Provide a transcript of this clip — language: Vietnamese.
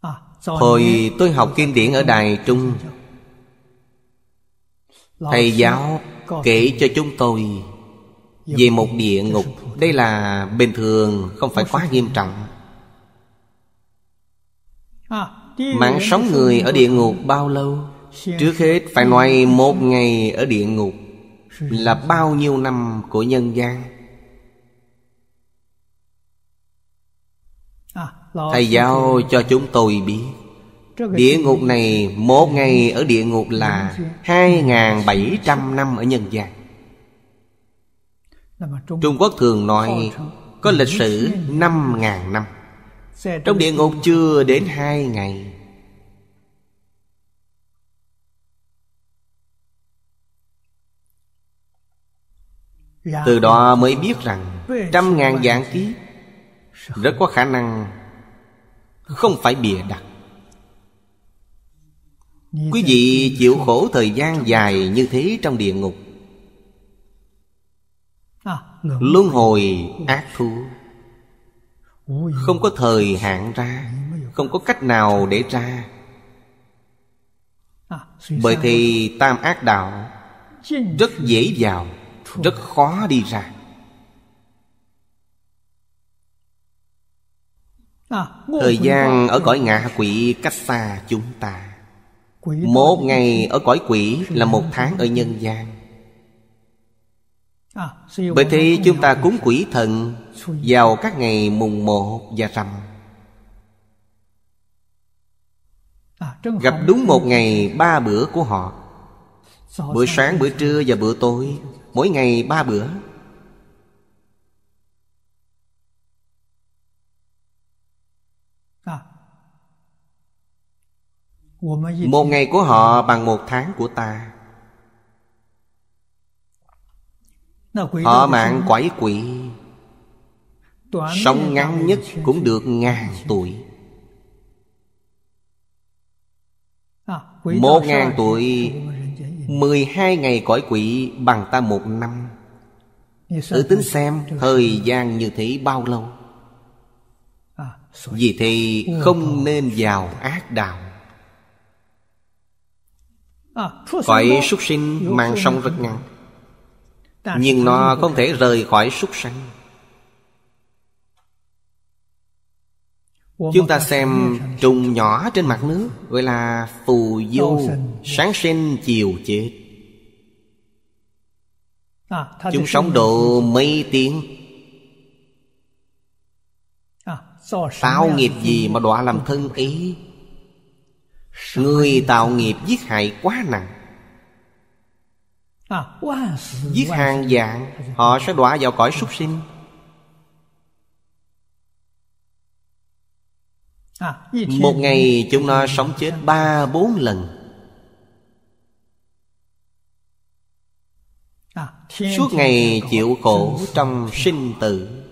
À, Hồi tôi học kinh điển ở Đài Trung Thầy giáo kể cho chúng tôi Về một địa ngục Đây là bình thường không phải quá nghiêm trọng à, Mạng sống người ở địa ngục bao lâu Trước hết phải nói một ngày ở địa ngục Là bao nhiêu năm của nhân gian À, Thầy giáo cho chúng tôi biết Địa ngục này Một ngày ở địa ngục là 2.700 năm ở nhân gian Trung Quốc thường nói Có lịch sử 5.000 năm Trong địa ngục chưa đến 2 ngày dạ. Từ đó mới biết rằng Trăm ngàn dạng kiếp rất có khả năng không phải bịa đặt quý vị chịu khổ thời gian dài như thế trong địa ngục à, luân hồi ác thú không có thời hạn ra không có cách nào để ra à, bởi thì tam ác đạo rất dễ vào rất khó đi ra À, Thời gian ở cõi ngạ quỷ cách xa chúng ta Một ngày ở cõi quỷ là một tháng ở nhân gian à, Bởi thế chúng ta cúng quỷ thần Vào các ngày mùng một và rằm à, Gặp đúng một ngày ba bữa của họ Bữa sáng, bữa trưa và bữa tối Mỗi ngày ba bữa một ngày của họ bằng một tháng của ta Họ mạng quái quỷ Sống ngắn nhất cũng được ngàn tuổi Một ngàn tuổi Mười hai ngày cõi quỷ bằng ta một năm Tự tính xem thời gian như thế bao lâu Vì thì không nên vào ác đạo À, Cõi súc sinh mang sông rất ngắn Nhưng nó không thể rời khỏi súc sanh Chúng ta xem trùng nhỏ trên mặt nước Gọi là phù du Sáng sinh chiều chết à, Chúng sống độ mấy tiếng Tạo à, nghiệp gì mà đọa làm thân ý Người tạo nghiệp giết hại quá nặng à, Giết hàng dạng Họ sẽ đọa vào cõi súc sinh à, Một ngày chúng nó sống chết ba bốn lần à, Suốt ngày chịu khổ trong sinh tử